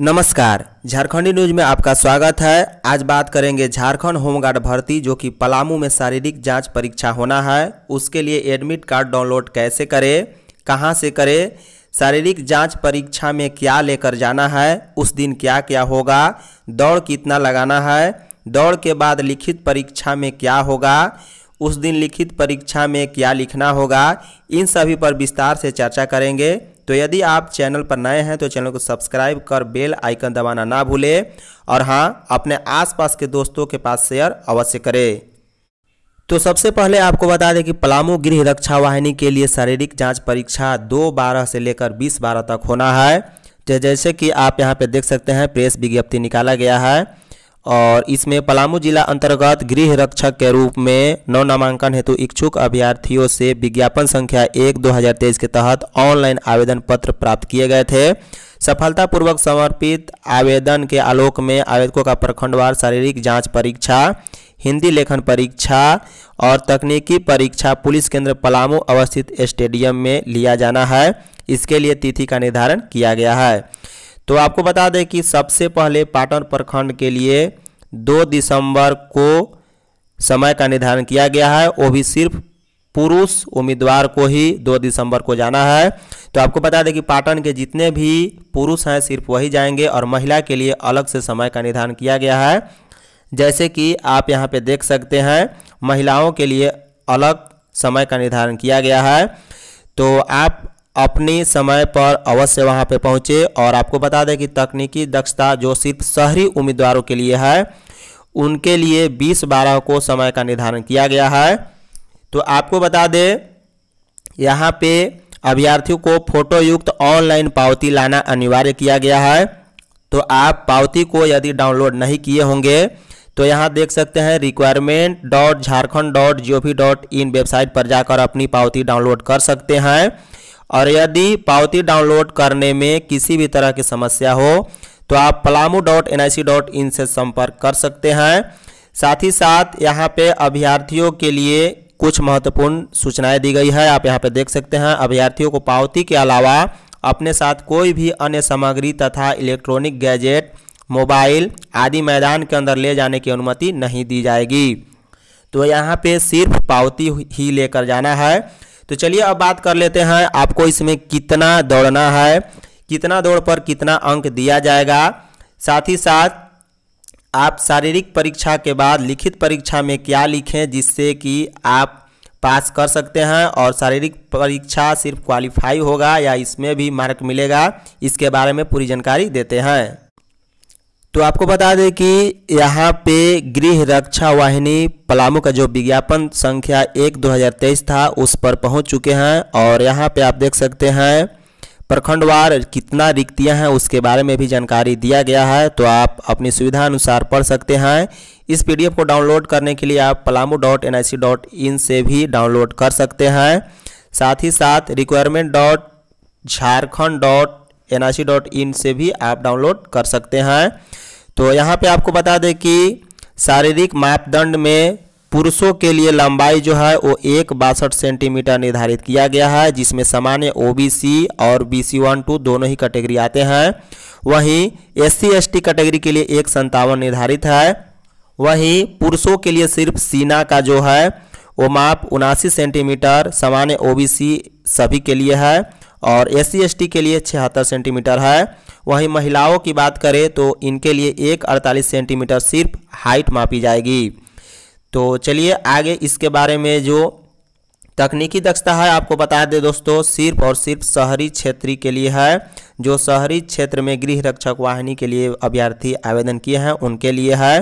नमस्कार झारखंडी न्यूज में आपका स्वागत है आज बात करेंगे झारखंड होमगार्ड भर्ती जो कि पलामू में शारीरिक जांच परीक्षा होना है उसके लिए एडमिट कार्ड डाउनलोड कैसे करें कहां से करें शारीरिक जांच परीक्षा में क्या लेकर जाना है उस दिन क्या क्या होगा दौड़ कितना लगाना है दौड़ के बाद लिखित परीक्षा में क्या होगा उस दिन लिखित परीक्षा में क्या लिखना होगा इन सभी पर विस्तार से चर्चा करेंगे तो यदि आप चैनल पर नए हैं तो चैनल को सब्सक्राइब कर बेल आइकन दबाना ना भूलें और हाँ अपने आसपास के दोस्तों के पास शेयर अवश्य करें तो सबसे पहले आपको बता दें कि पलामू गृह रक्षा वाहिनी के लिए शारीरिक जाँच परीक्षा दो बारह से लेकर बीस बारह तक होना है जैसे कि आप यहाँ पर देख सकते हैं प्रेस विज्ञप्ति निकाला गया है और इसमें पलामू जिला अंतर्गत गृह रक्षक के रूप में नौ नामांकन हेतु इच्छुक अभ्यर्थियों से विज्ञापन संख्या एक दो हजार तेईस के तहत ऑनलाइन आवेदन पत्र प्राप्त किए गए थे सफलतापूर्वक समर्पित आवेदन के आलोक में आवेदकों का प्रखंडवार शारीरिक जांच परीक्षा हिंदी लेखन परीक्षा और तकनीकी परीक्षा पुलिस केंद्र पलामू अवस्थित स्टेडियम में लिया जाना है इसके लिए तिथि का निर्धारण किया गया है तो आपको बता दें कि सबसे पहले पाटन प्रखंड के लिए दो दिसंबर को समय का निर्धारण किया गया है वो भी सिर्फ पुरुष उम्मीदवार को ही दो दिसंबर को जाना है तो आपको बता दें कि पाटन के जितने भी पुरुष हैं सिर्फ वही जाएंगे और महिला के लिए अलग से समय का निर्धारण किया गया है जैसे कि आप यहाँ पे देख सकते हैं महिलाओं के लिए अलग समय का निर्धारण किया गया है तो आप अपने समय पर अवश्य वहां पे पहुंचे और आपको बता दें कि तकनीकी दक्षता जो सिर्फ शहरी उम्मीदवारों के लिए है उनके लिए बीस बारह को समय का निर्धारण किया गया है तो आपको बता दें यहाँ पे अभ्यर्थियों को फोटोयुक्त ऑनलाइन पावती लाना अनिवार्य किया गया है तो आप पावती को यदि डाउनलोड नहीं किए होंगे तो यहाँ देख सकते हैं requirement dot Jharkhand dot G O V dot in website पर जाकर अपनी पावती डाउनलोड कर सकते हैं और यदि पावती डाउनलोड करने में किसी भी तरह की समस्या हो तो आप Palamu dot N I C dot in से संपर्क कर सकते हैं साथ ही साथ यहाँ पे अभ्यर्थियों के लिए कुछ महत्वपूर्ण सूचनाएं दी गई है आप यहाँ पे देख सकते हैं अभ्यर्थियों को पावती के अलावा अपने साथ कोई भी अन्य सामग्री तथा इलेक्ट्रॉनिक गैजेट मोबाइल आदि मैदान के अंदर ले जाने की अनुमति नहीं दी जाएगी तो यहाँ पे सिर्फ पावती ही लेकर जाना है तो चलिए अब बात कर लेते हैं आपको इसमें कितना दौड़ना है कितना दौड़ पर कितना अंक दिया जाएगा साथ ही साथ आप शारीरिक परीक्षा के बाद लिखित परीक्षा में क्या लिखें जिससे कि आप पास कर सकते हैं और शारीरिक परीक्षा सिर्फ क्वालिफाई होगा या इसमें भी मार्क मिलेगा इसके बारे में पूरी जानकारी देते हैं तो आपको बता दें कि यहाँ पे गृह रक्षा वाहिनी पलामू का जो विज्ञापन संख्या एक 2023 था उस पर पहुँच चुके हैं और यहाँ पे आप देख सकते हैं प्रखंडवार कितना रिक्तियाँ हैं उसके बारे में भी जानकारी दिया गया है तो आप अपनी सुविधा अनुसार पढ़ सकते हैं इस पीडीएफ को डाउनलोड करने के लिए आप Palamu dot N I C dot in से भी डाउनलोड कर सकते हैं साथ ही साथ requirement dot Jharkhand dot N I C dot in से भी आप डाउनलोड कर सकते हैं तो यहाँ पे आपको बता दें कि शारीरिक मापदंड में पुरुषों के लिए लंबाई जो है वो एक बासठ सेंटीमीटर निर्धारित किया गया है जिसमें सामान्य ओबीसी और बी सी वन टू दोनों ही कैटेगरी आते हैं वहीं एस सी कैटेगरी के लिए एक संतावन निर्धारित है वहीं पुरुषों के लिए सिर्फ सीना का जो है वो माप उनासी सेंटीमीटर सामान्य ओबीसी सभी के लिए है और एस सी के लिए छिहत्तर सेंटीमीटर है वहीं महिलाओं की बात करें तो इनके लिए एक अड़तालीस सेंटीमीटर सिर्फ हाइट मापी जाएगी तो चलिए आगे इसके बारे में जो तकनीकी दक्षता है आपको बता दें दोस्तों सिर्फ और सिर्फ शहरी क्षेत्र के लिए है जो शहरी क्षेत्र में गृह रक्षक वाहिनी के लिए अभ्यर्थी आवेदन किए हैं उनके लिए है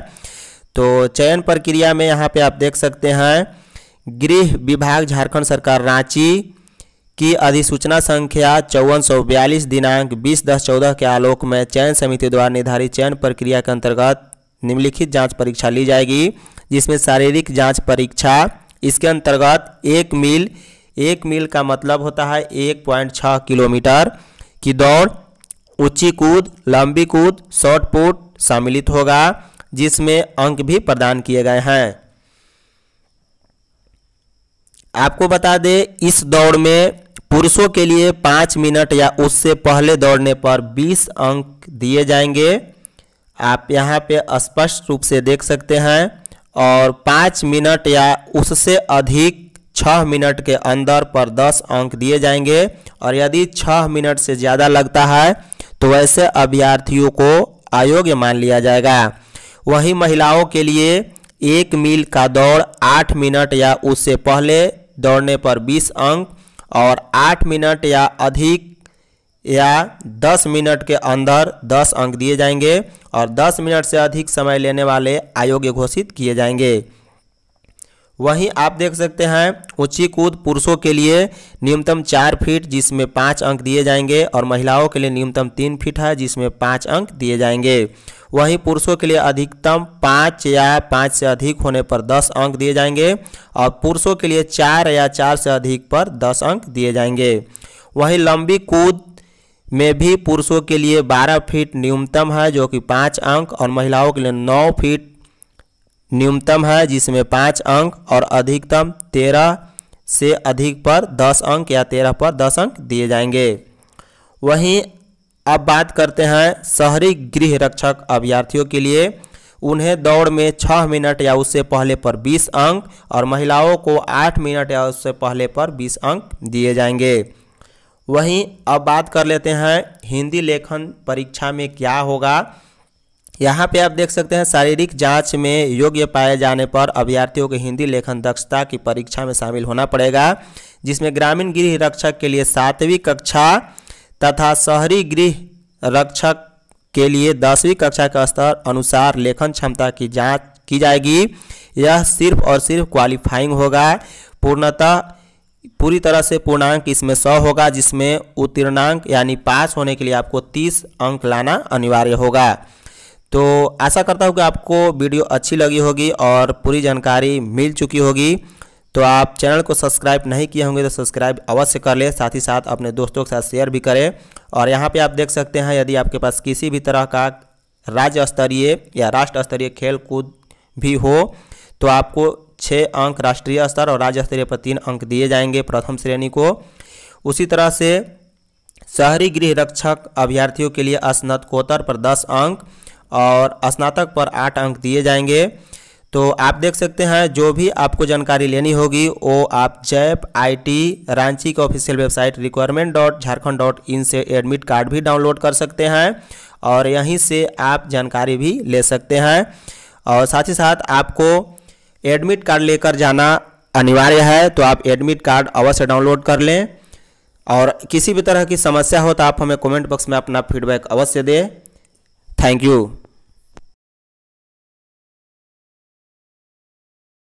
तो चयन प्रक्रिया में यहाँ पे आप देख सकते हैं गृह विभाग झारखंड सरकार रांची की अधिसूचना संख्या चौवन सौ बयालीस दिनांक बीस दस चौदह के आलोक में चयन समिति द्वारा निर्धारित चयन प्रक्रिया के अंतर्गत निम्नलिखित जांच परीक्षा ली जाएगी जिसमें शारीरिक जांच परीक्षा इसके अंतर्गत एक मील एक मील का मतलब होता है एक पॉइंट छः किलोमीटर की दौड़ ऊंची कूद लंबी कूद शॉर्ट पुट सम्मिलित होगा जिसमें अंक भी प्रदान किए गए हैं आपको बता दें इस दौड़ में पुरुषों के लिए पाँच मिनट या उससे पहले दौड़ने पर बीस अंक दिए जाएंगे आप यहाँ पे स्पष्ट रूप से देख सकते हैं और पाँच मिनट या उससे अधिक छः मिनट के अंदर पर दस अंक दिए जाएंगे और यदि छः मिनट से ज़्यादा लगता है तो वैसे अभ्यर्थियों को अयोग्य मान लिया जाएगा वहीं महिलाओं के लिए एक मील का दौड़ आठ मिनट या उससे पहले दौड़ने पर बीस अंक और आठ मिनट या अधिक या दस मिनट के अंदर दस अंक दिए जाएंगे और दस मिनट से अधिक समय लेने वाले आयोग्य घोषित किए जाएंगे वहीं आप देख सकते हैं ऊंची कूद पुरुषों के लिए न्यूनतम चार फीट जिसमें पाँच अंक दिए जाएंगे और महिलाओं के लिए न्यूनतम तीन फीट है जिसमें पाँच अंक दिए जाएंगे वहीं पुरुषों के लिए अधिकतम पाँच या पाँच से अधिक होने पर दस अंक दिए जाएंगे और पुरुषों के लिए चार या चार से अधिक पर दस अंक दिए जाएंगे वहीं लंबी कूद में भी पुरुषों के लिए बारह फीट न्यूनतम है जो कि पाँच अंक और महिलाओं के लिए नौ फीट न्यूनतम है जिसमें पाँच अंक और अधिकतम तेरह से अधिक पर दस अंक या तेरह पर दस अंक दिए जाएंगे वहीं अब बात करते हैं शहरी गृह रक्षक अभ्यर्थियों के लिए उन्हें दौड़ में छः मिनट या उससे पहले पर बीस अंक और महिलाओं को आठ मिनट या उससे पहले पर बीस अंक दिए जाएंगे वहीं अब बात कर लेते हैं हिंदी लेखन परीक्षा में क्या होगा यहाँ पे आप देख सकते हैं शारीरिक जांच में योग्य पाए जाने पर अभ्यर्थियों को हिंदी लेखन दक्षता की परीक्षा में शामिल होना पड़ेगा जिसमें ग्रामीण गृह रक्षक के लिए सातवीं कक्षा तथा शहरी गृह रक्षक के लिए दसवीं कक्षा के स्तर अनुसार लेखन क्षमता की जांच की जाएगी यह सिर्फ और सिर्फ क्वालिफाइंग होगा पूर्णतः पूरी तरह से पूर्णांक इसमें सौ होगा जिसमें उत्तीर्णांक यानी पास होने के लिए आपको तीस अंक लाना अनिवार्य होगा तो आशा करता हूँ कि आपको वीडियो अच्छी लगी होगी और पूरी जानकारी मिल चुकी होगी तो आप चैनल को सब्सक्राइब नहीं किए होंगे तो सब्सक्राइब अवश्य कर लें साथ ही साथ अपने दोस्तों के साथ शेयर भी करें और यहाँ पे आप देख सकते हैं यदि आपके पास किसी भी तरह का राज्य स्तरीय या राष्ट्र स्तरीय खेल कूद भी हो तो आपको छः अंक राष्ट्रीय स्तर और राज्य स्तरीय पर तीन अंक दिए जाएंगे प्रथम श्रेणी को उसी तरह से शहरी गृह रक्षक अभ्यर्थियों के लिए स्नातकोत्तर पर दस अंक और स्नातक पर आठ अंक दिए जाएंगे तो आप देख सकते हैं जो भी आपको जानकारी लेनी होगी वो आप जैप आईटी रांची के official website requirement dot Jharkhand dot in से एडमिट कार्ड भी डाउनलोड कर सकते हैं और यहीं से आप जानकारी भी ले सकते हैं और साथ ही साथ आपको एडमिट कार्ड लेकर जाना अनिवार्य है तो आप एडमिट कार्ड अवश्य डाउनलोड कर लें और किसी भी तरह की समस्या हो तो आप हमें कमेंट बॉक्स में अपना फीडबैक अवश्य दें Thank you.